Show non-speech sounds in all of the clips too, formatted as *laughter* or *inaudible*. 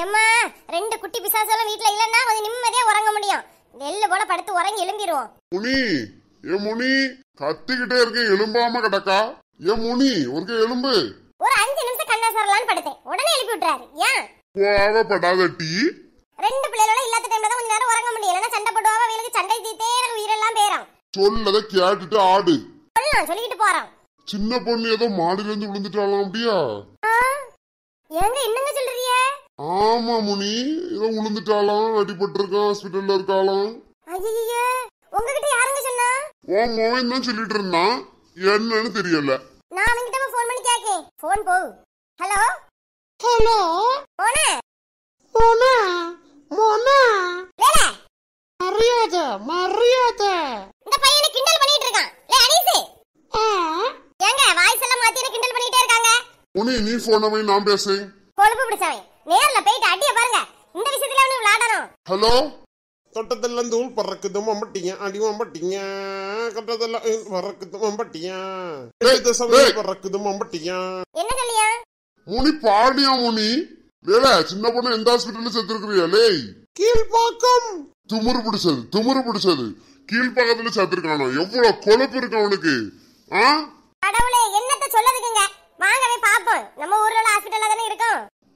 ஏம்மா ரெண்டு குட்டி பிசாசாலும் வீட்ல இல்லன்னா கொஞ்சம் நிம்மதியா உறங்க முடியும் நெல்லு போல படுத்து உறங்கி எழும்பிடுவோம் முனி ஏ முனி கத்திக்கிட்டே இருக்கு எழும்பாம கிடக்கா ஏ முனி உனக்கு எலும்பு ஒரு அஞ்சு நிமிஷம் கண்ணா சரலான்னு படுத்தேன் உடனே எழுப்பி விட்டுறாரு ஏன் கோவப்படாத டி ரெண்டு பிள்ளைகளோட இல்லாத டைம்ல தான் கொஞ்சம் நேரம் உறங்க முடியலன்னா சண்டை போடுவாங்க வீலுக்கு சண்டை தீத்தே எனக்கு உயிரெல்லாம் பேரும் சொல்லத கேட்டுட்டு ஆடு சொல்லலாம் சொல்லிட்டு போறான் சின்ன பொண்ணு ஏதோ மாடில இருந்து விழுந்துட்டாலாம் அப்படியா ஏங்க இன்னங்க ஆமா முனி ஏதோ உளுந்துட்டாலாம் அடிபட்டிருக்கான் ஹாஸ்பிட்டல்ல இருக்காளாம் ஐயோ உங்ககிட்ட யாருங்க சொன்னா உன் மோவன் தான் சொல்லிட்டு இருந்தான் என்னன்னு தெரியல நான் அவங்கிட்ட ஃபோன் பண்ணி கேக்கேன் ஃபோன் போ ஹலோ ஹலோ மோனா மோனா மோனா மரியாதை மரியாதை இந்த பையனை கிண்டல் பண்ணிட்டு இருக்கான் லே அனீஸ் ஏங்க வாய்ஸ் எல்லாம் மாத்தி கிண்டல் பண்ணிட்டே இருக்காங்க உனி நீ ஃபோன் நான் பேசுறேன் கொழுப்பு பிடிச்சவன் நேர்ல போயிட்டு அடிய பாருங்க இந்த விஷயத்துல அவனு விளையாடணும் ஹலோ இருந்து உள் பறக்குது மம்பட்டிங்க அடி மம்பட்டிங்க கட்டத்துல பறக்குது மம்பட்டியா வேத சமயம் பறக்குது மம்பட்டியா என்ன சொல்லியா முனி பாடியா முனி வேலை சின்ன பொண்ணு எந்த ஹாஸ்பிட்டல்ல செத்துருக்கிறியா லேய் கீழ்பாக்கம் துமுறு பிடிச்சது துமுறு பிடிச்சது கீழ்பாக்கத்துல செத்துருக்கானோ எவ்வளவு கொழுப்பு இருக்கு அவனுக்கு ஆ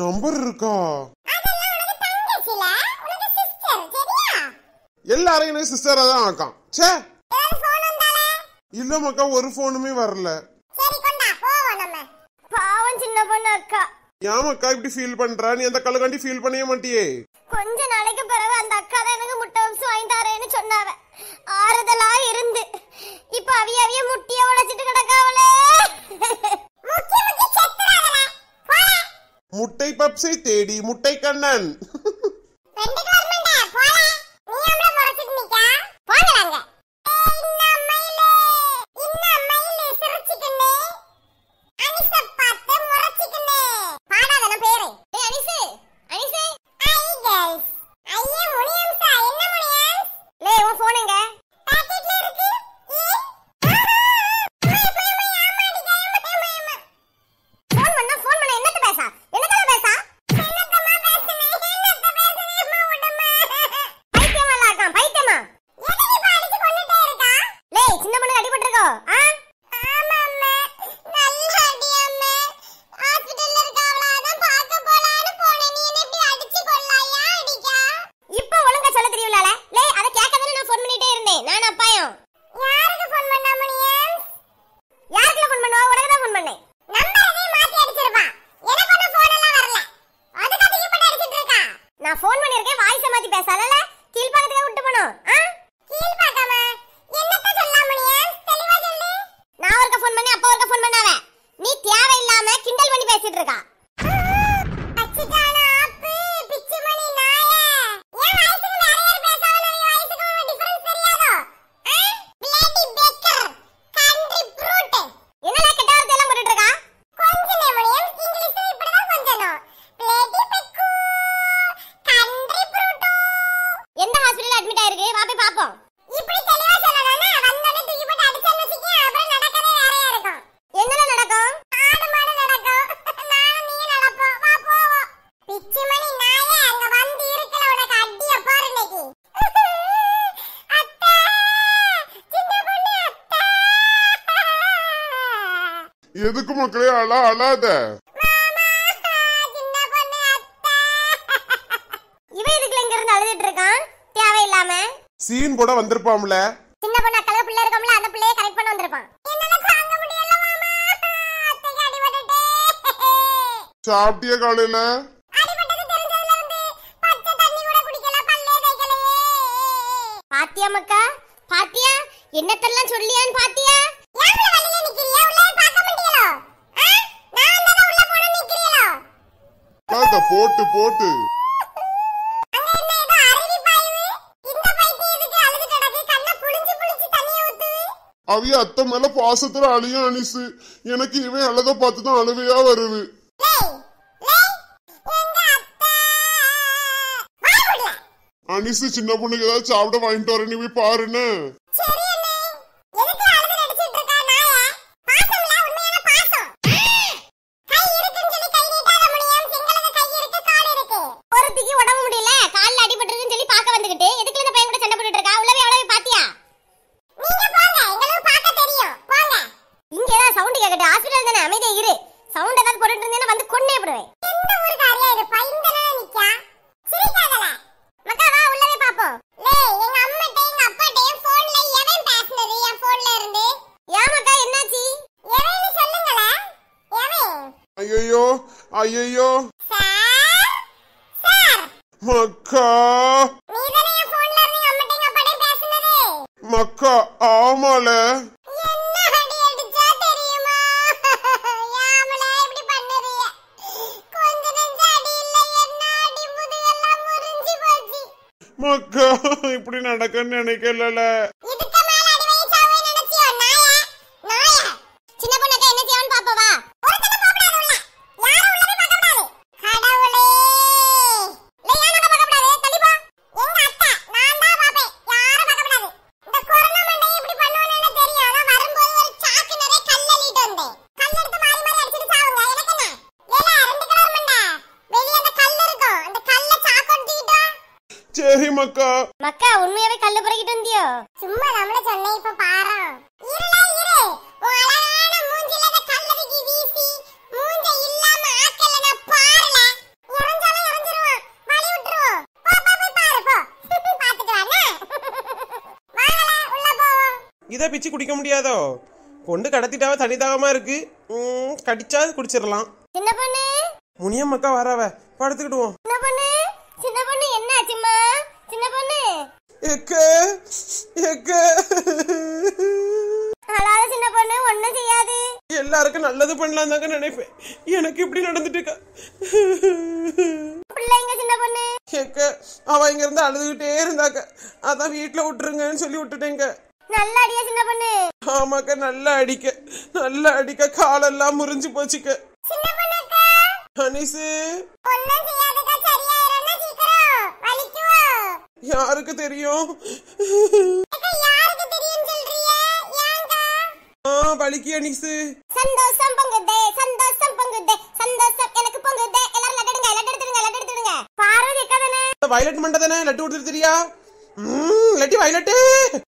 நம்பர் இருக்கா எல்லாரையும் சிஸ்டரா தான் ஆக்கான் சே இல்ல மக்கா ஒரு போனுமே வரல பாவம் சின்ன பொண்ணு அக்கா ஏன் அக்கா இப்படி ஃபீல் பண்ற நீ அந்த கழுகாண்டி ஃபீல் பண்ணவே மாட்டியே கொஞ்ச நாளைக்கு பிறகு அந்த அக்கா தான் எனக்கு முட்டை வம்சம் வாங்கி தரேன்னு சொன்னாவ ஆறுதலா இருந்து இப்ப அவிய அவிய முட்டிய பப்சை தேடி முட்டை கண்ணன் நான் ஃபோன் பண்ணிருக்கேன் வாய்ஸ் மாத்தி பேசாதல கீழ்பாலத்துக்கு விட்டு போனோம் ஆ எதுக்கு மக்களே அழ அழாத இவன் எதுக்குல இருக்கான் தேவையில்லாம சீன் கூட வந்திருப்பாம்ல சின்ன பொண்ணு அக்கல பிள்ளை இருக்கோம்ல அந்த பிள்ளைய கரெக்ட் பண்ண வந்திருப்பான் சாப்பிட்டிய காலையில பாத்தியா மக்கா பாத்தியா என்னத்தெல்லாம் சொல்லியான்னு பாத்தியா போட்டு போட்டு அவிய அத்தை மேல பாசத்துல அழியும் அனிசு எனக்கு இவன் அழக பார்த்துதான் அழுவையா வருது அனிசு சின்ன பொண்ணுக்கு ஏதாவது சாப்பிட வாங்கிட்டு வரேன்னு போய் பாருன்னு சவுண்ட் ஏதாவது போட்டுட்டு இருந்தேன்னா வந்து கொண்டே விடுவேன் எந்த ஒரு காரியா இருப்பா இந்த நேரம் நிக்கா சிரிக்காதல மக்கா வா உள்ள போய் பாப்போம் லே எங்க அம்மாட்ட எங்க அப்பாட்ட என் போன்ல எவன் பேசுனது என் போன்ல இருந்து ஏமாக்கா என்னாச்சு எவன்னு சொல்லுங்கள எவன் ஐயோ ஐயோ சார் சார் மக்கா நீ தானே என் போன்ல இருந்து மக்கா ஆமால மக்கா இப்படி நடக்கன்னு நினைக்கல சரி மக்கா மக்கா உண்மையாவே கல்லு புரக்கிட்டு வந்தியோ சும்மா நம்மள சொன்ன இப்ப பாரு இரு *laughs* *laughs* பிச்சு குடிக்க முடியாதோ கொண்டு கடத்திட்டாவே தனிதாகமா இருக்கு கடிச்சா குடிச்சிடலாம் சின்ன முனியம் முனியம்மக்கா வரவ படுத்துக்கிடுவோம் நல்லா சின்ன பொண்ணு ஒண்ணும் செய்யாது எல்லாருக்கும் நல்லது பண்ணலாம் தாங்க நினைப்பேன் எனக்கு இப்படி நடந்துட்டு பிள்ளைங்க சின்ன பொண்ணு எக்க அவ இங்க இருந்து அழுதுகிட்டே இருந்தாக்க அதான் வீட்டுல விட்டுருங்கன்னு சொல்லி விட்டுட்டேங்க நல்ல அடியா சின்ன பொண்ணு ஆமாக்க நல்லா அடிக்க நல்லா அடிக்க காலெல்லாம் முறிஞ்சு போச்சுக்க சின்ன பொண்ணுக்கா அனிசு ஒண்ணும் செய்யாது. யாருக்கு தெரியும் ஆ வலிக்கியா சந்தோஷம் பொங்குதே சந்தோஷம் பொங்குதே சந்தோஷம் எனக்கு பொங்குதே எல்லாரும் லட்டு எடுங்க லட்டு எடுத்துடுங்க லட்டு எடுத்துடுங்க பார்வதி அக்கா தானே வயலட் மண்டை தானே லட்டு லட்டி வயலட்டு